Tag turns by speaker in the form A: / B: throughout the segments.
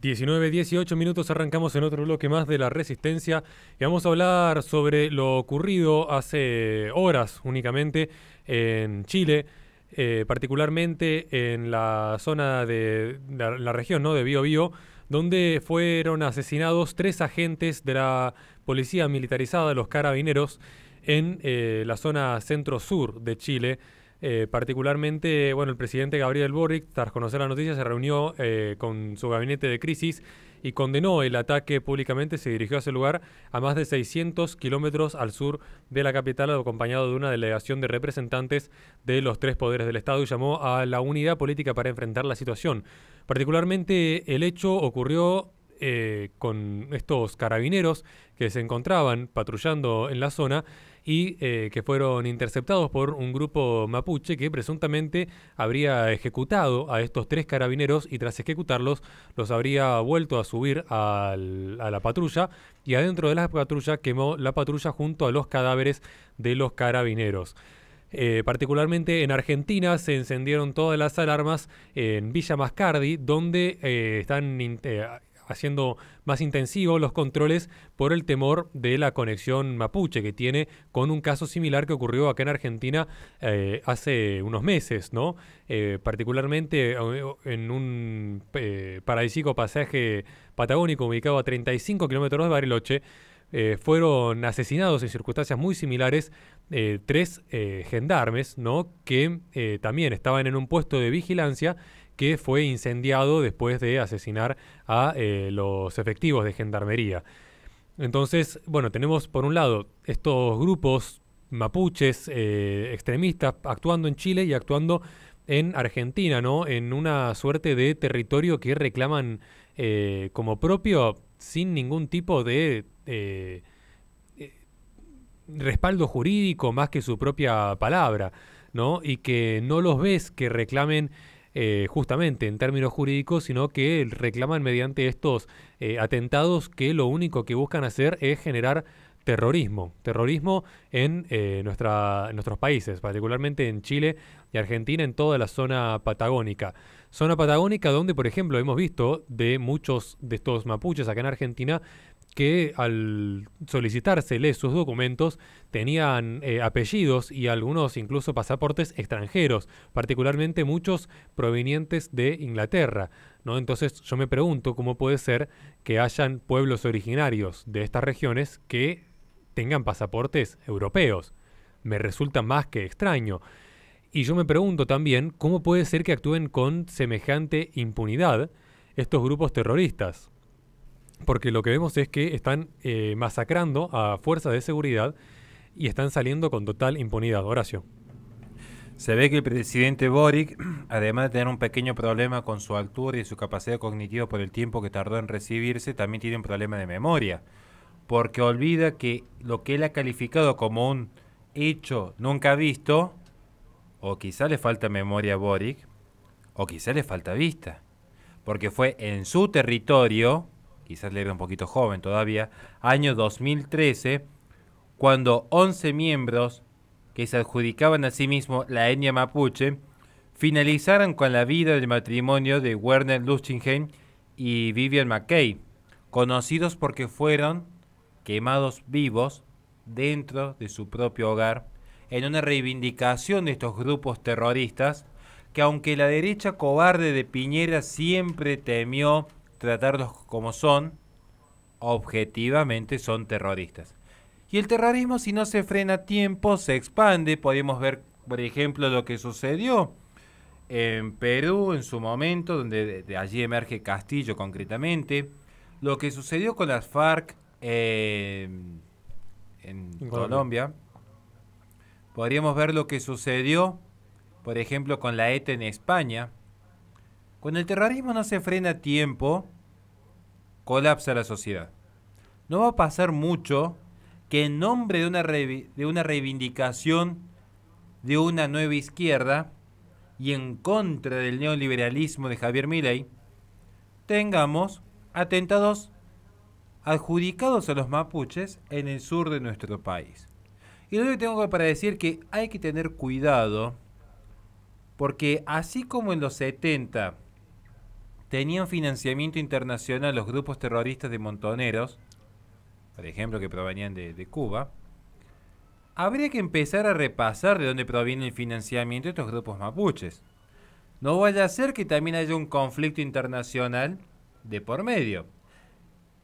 A: 19, 18 minutos arrancamos en otro bloque más de la resistencia y vamos a hablar sobre lo ocurrido hace horas únicamente en Chile, eh, particularmente en la zona de la, región ¿no? de Bio Bio, donde fueron asesinados tres agentes de la policía militarizada, los carabineros, en eh, la zona centro-sur de Chile. Eh, particularmente, bueno, el presidente Gabriel Boric, tras conocer la noticia, se reunió eh, con su gabinete de crisis y condenó el ataque públicamente. Se dirigió a ese lugar a más de 600 kilómetros al sur de la capital, acompañado de una delegación de representantes de los tres poderes del Estado y llamó a la unidad política para enfrentar la situación. Particularmente, el hecho ocurrió eh, con estos carabineros que se encontraban patrullando en la zona y eh, que fueron interceptados por un grupo mapuche que presuntamente habría ejecutado a estos tres carabineros y tras ejecutarlos los habría vuelto a subir a la patrulla y adentro de la patrulla quemó la patrulla junto a los cadáveres de los carabineros. Eh, particularmente en Argentina se encendieron todas las alarmas en Villa Mascardi, donde eh, están haciendo más intensivos los controles por el temor de la conexión mapuche que tiene con un caso similar que ocurrió acá en Argentina eh, hace unos meses, ¿no? Eh, particularmente eh, en un eh, pasaje patagónico ubicado a 35 kilómetros de Bariloche. fueron asesinados en circunstancias muy similares tres gendarmes, ¿no? Que también estaban en un puesto de vigilancia que fue incendiado después de asesinar a eh, los efectivos de gendarmería. Entonces, bueno, tenemos por un lado estos grupos mapuches eh, extremistas actuando en Chile y actuando en Argentina, ¿no? En una suerte de territorio que reclaman eh, como propio sin ningún tipo de respaldo jurídico más que su propia palabra, ¿no? Y que no los ves que reclamen eh, justamente en términos jurídicos, sino que reclaman mediante estos eh, atentados que lo único que buscan hacer es generar terrorismo, terrorismo en, eh, en nuestros países, particularmente en Chile y Argentina, en toda la zona patagónica. Zona patagónica donde, por ejemplo, hemos visto de muchos de estos mapuches acá en Argentina que al solicitársele sus documentos tenían eh, apellidos y algunos incluso pasaportes extranjeros, particularmente muchos provenientes de Inglaterra. ¿no? Entonces yo me pregunto cómo puede ser que hayan pueblos originarios de estas regiones que tengan pasaportes europeos. Me resulta más que extraño. Y yo me pregunto también cómo puede ser que actúen con semejante impunidad estos grupos terroristas porque lo que vemos es que están eh, masacrando a fuerzas de seguridad
B: y están saliendo con total impunidad. Horacio. Se ve que el presidente Boric, además de tener un pequeño problema con su altura y su capacidad cognitiva por el tiempo que tardó en recibirse, también tiene un problema de memoria, porque olvida que lo que él ha calificado como un hecho nunca visto, o quizá le falta memoria a Boric, o quizá le falta vista, porque fue en su territorio quizás le era un poquito joven todavía, año 2013, cuando 11 miembros que se adjudicaban a sí mismos la etnia mapuche finalizaron con la vida del matrimonio de Werner Luchingen y Vivian McKay, conocidos porque fueron quemados vivos dentro de su propio hogar en una reivindicación de estos grupos terroristas que aunque la derecha cobarde de Piñera siempre temió tratarlos como son, objetivamente son terroristas. Y el terrorismo si no se frena a tiempo se expande. Podemos ver, por ejemplo, lo que sucedió en Perú en su momento, donde de allí emerge Castillo concretamente. Lo que sucedió con las FARC em, en, Colombia. Podríamos ver lo que sucedió, por ejemplo, con la ETA e en España. Cuando el terrorismo no se frena a tiempo, colapsa la sociedad. No va a pasar mucho que en nombre de una, reivindicación de una nueva izquierda y en contra del neoliberalismo de Javier Milei, tengamos atentados adjudicados a los mapuches en el sur de nuestro país. Y lo que tengo para decir que hay que tener cuidado porque así como en los 70 tenían financiamiento internacional los grupos terroristas de montoneros, por ejemplo, que provenían de, Cuba, habría que empezar a repasar de dónde proviene el financiamiento de estos grupos mapuches. No vaya a ser que también haya un conflicto internacional de por medio.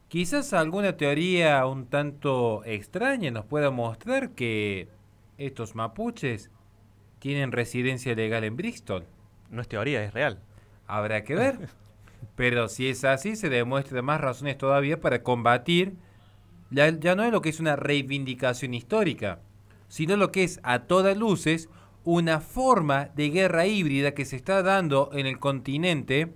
B: Quizás alguna teoría un tanto extraña nos pueda mostrar que estos mapuches tienen residencia legal en Bristol. No es teoría, es real. Habrá que ver. Pero si es así, se demuestran más razones todavía para combatir. Ya, ya no es lo que es una reivindicación histórica, sino lo que es a todas luces una forma de guerra híbrida que se está dando en el continente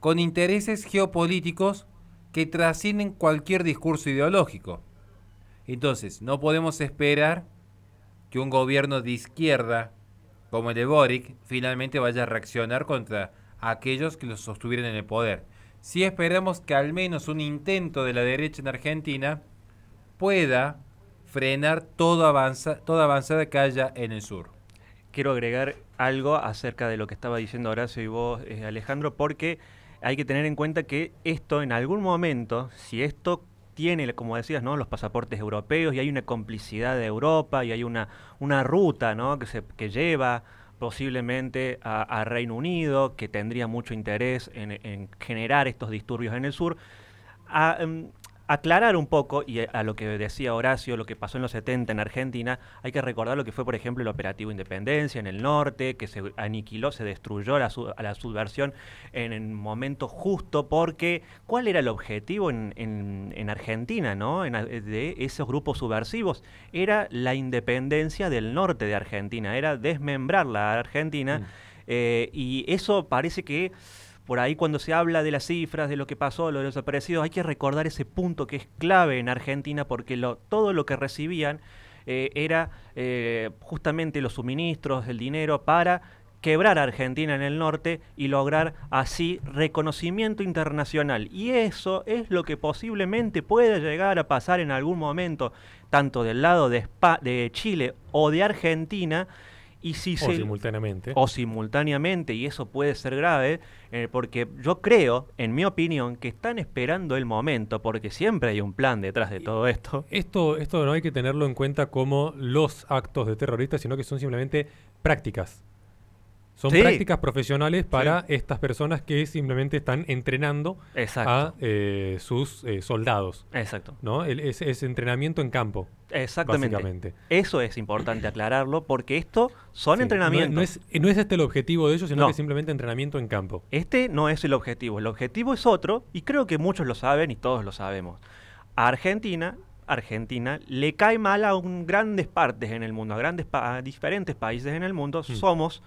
B: con intereses geopolíticos que trascienden cualquier discurso ideológico. Entonces, no podemos esperar que un gobierno de izquierda como el de Boric finalmente vaya a reaccionar contra aquellos que los sostuvieren en el poder. Si esperamos que al menos un intento de la derecha en Argentina pueda frenar toda avanza, toda avanzada que haya en el sur. Quiero agregar algo acerca de
C: lo que estaba diciendo Horacio y vos, eh, Alejandro, porque hay que tener en cuenta que esto en algún momento, si esto tiene, como decías, ¿no? los pasaportes europeos y hay una complicidad de Europa y hay una, una ruta ¿no? que, se, que lleva posiblemente a, Reino Unido, que tendría mucho interés en, generar estos disturbios en el sur, ah, em, aclarar un poco, y a lo que decía Horacio, lo que pasó en los 70 en Argentina, hay que recordar lo que fue, por ejemplo, el operativo Independencia en el norte, que se aniquiló, se destruyó la, a la subversión en el momento justo, porque ¿cuál era el objetivo en, Argentina, ¿no? de esos grupos subversivos? Era la independencia del norte de Argentina, era desmembrar la Argentina, mm. eh, y eso parece que por ahí cuando se habla de las cifras, de lo que pasó, lo de los desaparecidos, hay que recordar ese punto que es clave en Argentina porque lo, todo lo que recibían eh, era eh, justamente los suministros, el dinero para quebrar Argentina en el norte y lograr así reconocimiento internacional. Y eso es lo que posiblemente pueda llegar a pasar en algún momento, tanto del lado de Chile o de Argentina, o simultáneamente. O simultáneamente, y eso puede ser grave, eh, porque yo creo, en mi opinión, que están esperando el momento, porque siempre hay un plan detrás de todo esto. Esto, esto no hay que tenerlo en cuenta
A: como los actos de terroristas, sino que son simplemente prácticas son prácticas profesionales para estas personas que simplemente están entrenando a eh, sus eh, soldados. Exacto. ¿no? es, entrenamiento en campo. Exactamente.
C: Eso es importante aclararlo porque esto son entrenamientos. No, es, este el objetivo de ellos, sino que simplemente entrenamiento en campo. Este no es el objetivo. El objetivo es otro y creo que muchos lo saben y todos lo sabemos. A Argentina Argentina le cae mal a grandes partes en el mundo, a, grandes diferentes países en el mundo. Mm. Somos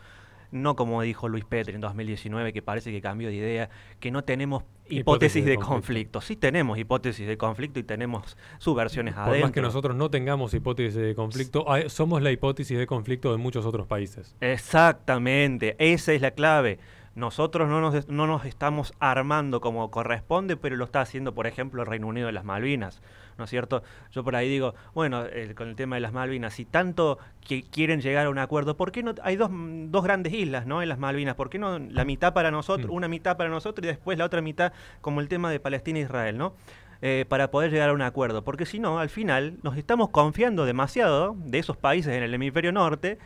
C: no como dijo Luis Petri en 2019, que parece que cambió de idea, que no tenemos hipótesis, de, conflicto. Sí tenemos hipótesis de conflicto y tenemos subversiones adentro. que
A: nosotros no tengamos hipótesis de conflicto, somos la hipótesis de conflicto de muchos otros países.
C: Exactamente, esa es la clave. Nosotros no nos, no nos estamos armando como corresponde, pero lo está haciendo, por ejemplo, el Reino Unido de las Malvinas ¿no es cierto? Yo por ahí digo, bueno, con el tema de las Malvinas, si tanto que quieren llegar a un acuerdo, ¿por qué no? Hay dos, grandes islas, ¿no? En las Malvinas, ¿por qué no la mm. mitad para nosotros, mm. una mitad para nosotros y después la otra mitad, como el tema de Palestina e Israel, ¿no? Eh, para poder llegar a un acuerdo, porque si no, al final nos estamos confiando demasiado de esos países en el hemisferio norte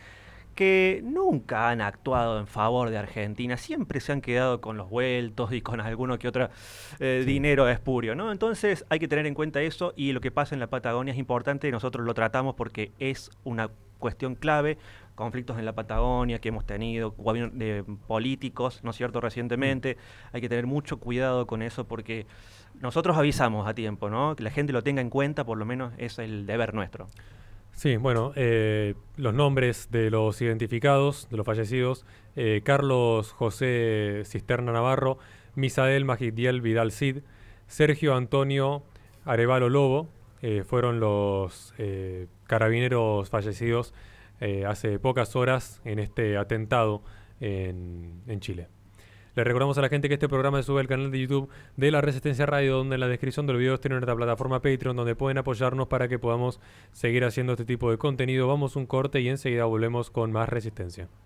C: que nunca han actuado en favor de Argentina, siempre se han quedado con los vueltos y con alguno que otro eh, dinero espurio, ¿no? Entonces hay que tener en cuenta eso y lo que pasa en la Patagonia es importante, y nosotros lo tratamos porque es una cuestión clave, conflictos en la Patagonia que hemos tenido, de políticos, ¿no es cierto?, recientemente. Mm. Hay que tener mucho cuidado con eso porque nosotros avisamos a tiempo, ¿no? Que la gente lo tenga en cuenta, por lo menos es el deber nuestro.
A: Sí, bueno, eh, los nombres de los identificados, de los fallecidos, eh, Carlos José Cisterna Navarro, Misael Magidiel Vidal Cid, Sergio Antonio Arevalo Lobo, eh, fueron los carabineros fallecidos hace pocas horas en este atentado en Chile. Les recordamos a la gente que este programa se sube al canal de YouTube de la Resistencia Radio, donde en la descripción del video tienen nuestra plataforma Patreon, donde pueden apoyarnos para que podamos seguir haciendo este tipo de contenido. Vamos un corte y enseguida volvemos con más Resistencia.